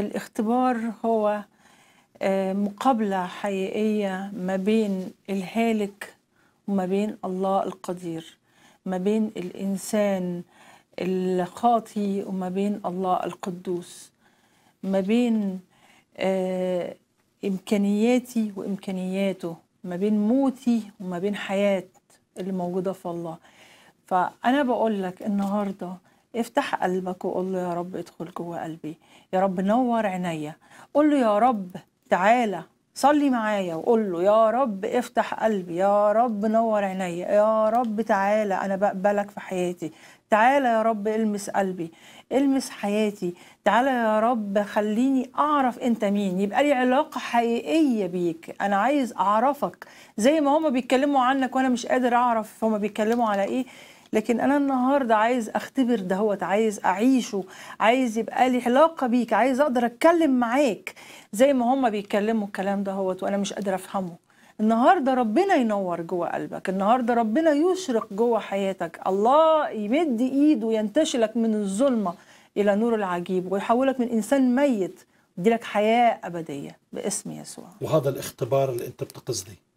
الاختبار هو آه، مقابلة حقيقية ما بين الهالك وما بين الله القدير ما بين الإنسان الخاطي وما بين الله القدوس ما بين آه، إمكانياتي وإمكانياته ما بين موتي وما بين حياة اللي موجودة في الله فأنا بقول لك النهاردة افتح قلبك وقول له يا رب ادخل جوه قلبي يا رب نور عينيا قول له يا رب تعالى صلي معايا وقول له يا رب افتح قلبي يا رب نور عينيا يا رب تعالى انا بقبلك في حياتي تعالى يا رب المس قلبي المس حياتي تعالى يا رب خليني اعرف انت مين يبقى لي علاقه حقيقيه بيك انا عايز اعرفك زي ما هما بيتكلموا عنك وانا مش قادر اعرف هما بيتكلموا على ايه لكن انا النهارده عايز اختبر دهوت عايز اعيشه عايز يبقى لي علاقه بيك عايز اقدر اتكلم معاك زي ما هم بيتكلموا الكلام دهوت وانا مش قادره افهمه النهارده ربنا ينور جوه قلبك النهارده ربنا يشرق جوه حياتك الله يمد ايده وينتشلك من الظلمه الى نور العجيب ويحولك من انسان ميت يديلك حياه ابديه باسم يسوع وهذا الاختبار اللي انت بتقصديه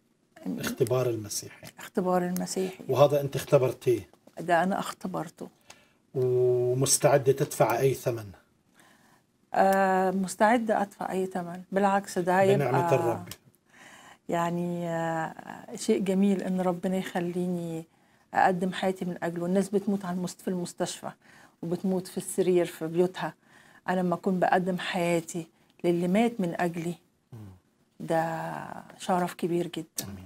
اختبار المسيحي اختبار المسيحي وهذا انت اختبرتيه ده أنا اختبرته ومستعدة تدفع أي ثمن آه مستعدة أدفع أي ثمن بالعكس ده هيبقى بنعمة الرب يعني آه شيء جميل إن ربنا يخليني أقدم حياتي من أجله الناس بتموت على المست في المستشفى وبتموت في السرير في بيوتها أنا لما أكون بقدم حياتي للي مات من أجلي ده شرف كبير جدا أمين.